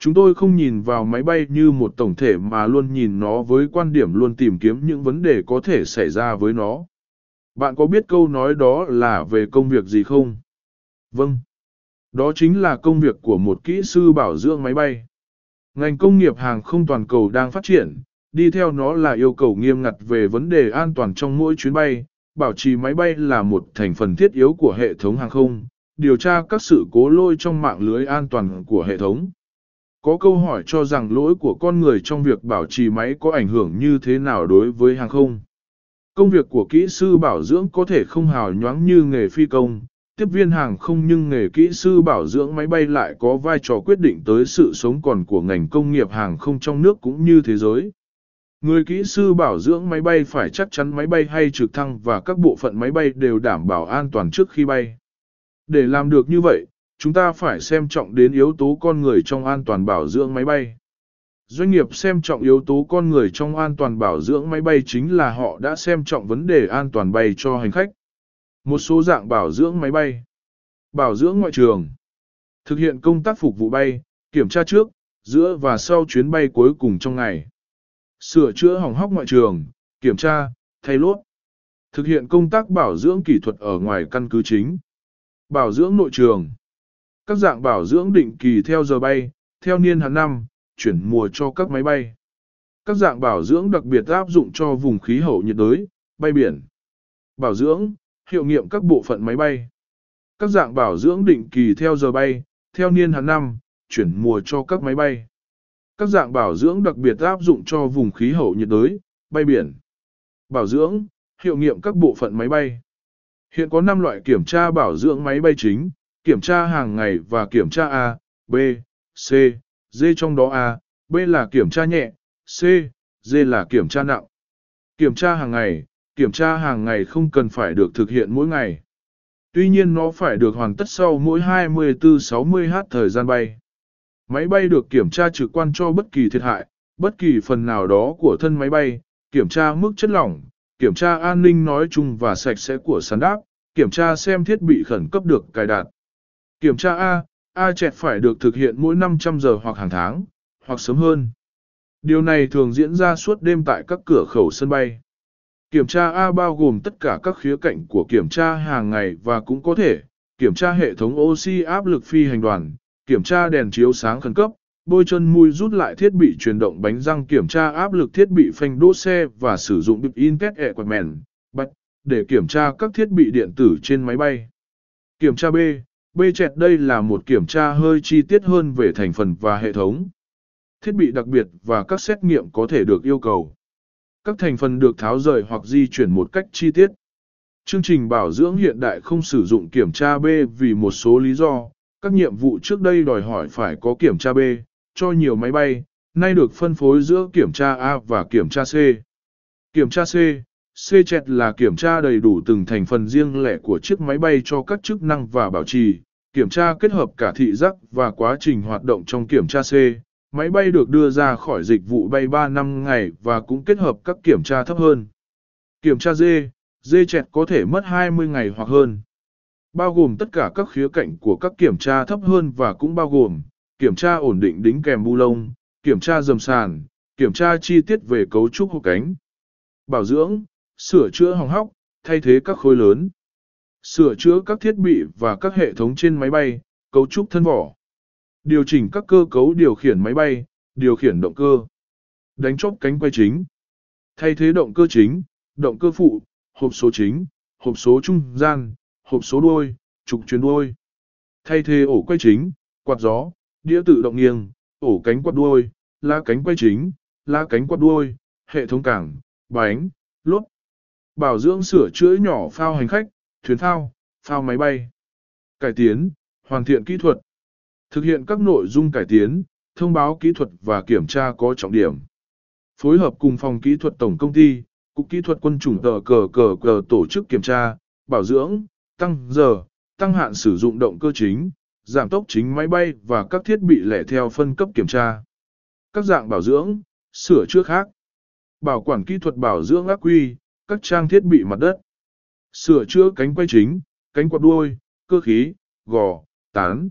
Chúng tôi không nhìn vào máy bay như một tổng thể mà luôn nhìn nó với quan điểm luôn tìm kiếm những vấn đề có thể xảy ra với nó. Bạn có biết câu nói đó là về công việc gì không? Vâng. Đó chính là công việc của một kỹ sư bảo dưỡng máy bay. Ngành công nghiệp hàng không toàn cầu đang phát triển, đi theo nó là yêu cầu nghiêm ngặt về vấn đề an toàn trong mỗi chuyến bay. Bảo trì máy bay là một thành phần thiết yếu của hệ thống hàng không, điều tra các sự cố lỗi trong mạng lưới an toàn của hệ thống. Có câu hỏi cho rằng lỗi của con người trong việc bảo trì máy có ảnh hưởng như thế nào đối với hàng không. Công việc của kỹ sư bảo dưỡng có thể không hào nhoáng như nghề phi công, tiếp viên hàng không nhưng nghề kỹ sư bảo dưỡng máy bay lại có vai trò quyết định tới sự sống còn của ngành công nghiệp hàng không trong nước cũng như thế giới. Người kỹ sư bảo dưỡng máy bay phải chắc chắn máy bay hay trực thăng và các bộ phận máy bay đều đảm bảo an toàn trước khi bay. Để làm được như vậy, chúng ta phải xem trọng đến yếu tố con người trong an toàn bảo dưỡng máy bay. Doanh nghiệp xem trọng yếu tố con người trong an toàn bảo dưỡng máy bay chính là họ đã xem trọng vấn đề an toàn bay cho hành khách. Một số dạng bảo dưỡng máy bay. Bảo dưỡng ngoại trường. Thực hiện công tác phục vụ bay, kiểm tra trước, giữa và sau chuyến bay cuối cùng trong ngày. Sửa chữa hỏng hóc ngoại trường, kiểm tra, thay lốt. Thực hiện công tác bảo dưỡng kỹ thuật ở ngoài căn cứ chính. Bảo dưỡng nội trường các dạng bảo dưỡng định kỳ theo giờ bay, theo niên hàng năm, chuyển mùa cho các máy bay. Các dạng bảo dưỡng đặc biệt áp dụng cho vùng khí hậu nhiệt đới, bay biển. Bảo dưỡng, hiệu nghiệm các bộ phận máy bay. Các dạng bảo dưỡng định kỳ theo giờ bay, theo niên hàng năm, chuyển mùa cho các máy bay. Các dạng bảo dưỡng đặc biệt áp dụng cho vùng khí hậu nhiệt đới, bay biển. Bảo dưỡng, hiệu nghiệm các bộ phận máy bay. Hiện có 5 loại kiểm tra bảo dưỡng máy bay chính, kiểm tra hàng ngày và kiểm tra A, B, C, D trong đó A, B là kiểm tra nhẹ, C, D là kiểm tra nặng. Kiểm tra hàng ngày, kiểm tra hàng ngày không cần phải được thực hiện mỗi ngày. Tuy nhiên nó phải được hoàn tất sau mỗi 24-60h thời gian bay. Máy bay được kiểm tra trực quan cho bất kỳ thiệt hại, bất kỳ phần nào đó của thân máy bay, kiểm tra mức chất lỏng, kiểm tra an ninh nói chung và sạch sẽ của sàn đáp, kiểm tra xem thiết bị khẩn cấp được cài đặt. Kiểm tra A, A chẹt phải được thực hiện mỗi 500 giờ hoặc hàng tháng, hoặc sớm hơn. Điều này thường diễn ra suốt đêm tại các cửa khẩu sân bay. Kiểm tra A bao gồm tất cả các khía cạnh của kiểm tra hàng ngày và cũng có thể kiểm tra hệ thống oxy áp lực phi hành đoàn, kiểm tra đèn chiếu sáng khẩn cấp, bôi chân mui rút lại thiết bị chuyển động bánh răng kiểm tra áp lực thiết bị phanh đỗ xe và sử dụng bịp in test e quạt mèn, bạch, để kiểm tra các thiết bị điện tử trên máy bay. Kiểm tra B, Bê chẹt đây là một kiểm tra hơi chi tiết hơn về thành phần và hệ thống. Thiết bị đặc biệt và các xét nghiệm có thể được yêu cầu. Các thành phần được tháo rời hoặc di chuyển một cách chi tiết. Chương trình bảo dưỡng hiện đại không sử dụng kiểm tra B vì một số lý do. Các nhiệm vụ trước đây đòi hỏi phải có kiểm tra B, cho nhiều máy bay, nay được phân phối giữa kiểm tra A và kiểm tra C. Kiểm tra C, C chẹt là kiểm tra đầy đủ từng thành phần riêng lẻ của chiếc máy bay cho các chức năng và bảo trì, kiểm tra kết hợp cả thị giác và quá trình hoạt động trong kiểm tra C, máy bay được đưa ra khỏi dịch vụ bay 3 năm ngày và cũng kết hợp các kiểm tra thấp hơn. Kiểm tra D, dê chẹt có thể mất 20 ngày hoặc hơn. Bao gồm tất cả các khía cạnh của các kiểm tra thấp hơn và cũng bao gồm kiểm tra ổn định đính kèm bu lông, kiểm tra dầm sàn, kiểm tra chi tiết về cấu trúc hộp cánh, bảo dưỡng, sửa chữa hỏng hóc, thay thế các khối lớn sửa chữa các thiết bị và các hệ thống trên máy bay, cấu trúc thân vỏ, điều chỉnh các cơ cấu điều khiển máy bay, điều khiển động cơ, đánh chóp cánh quay chính, thay thế động cơ chính, động cơ phụ, hộp số chính, hộp số trung gian, hộp số đuôi, trục chuyến đuôi, thay thế ổ quay chính, quạt gió, đĩa tự động nghiêng, ổ cánh quạt đuôi, lá cánh quay chính, lá cánh quạt đuôi, hệ thống cảng, bánh, lốp, bảo dưỡng sửa chữa nhỏ phao hành khách, thuyền thao, phao máy bay. Cải tiến, hoàn thiện kỹ thuật. Thực hiện các nội dung cải tiến, thông báo kỹ thuật và kiểm tra có trọng điểm. Phối hợp cùng phòng kỹ thuật tổng công ty, cục kỹ thuật quân chủng tờ cờ cờ cờ tổ chức kiểm tra, bảo dưỡng, tăng giờ, tăng hạn sử dụng động cơ chính, giảm tốc chính máy bay và các thiết bị lẻ theo phân cấp kiểm tra. Các dạng bảo dưỡng, sửa chữa khác. Bảo quản kỹ thuật bảo dưỡng ác quy, các trang thiết bị mặt đất. Sửa chữa cánh quay chính, cánh quạt đuôi, cơ khí, gò, tán.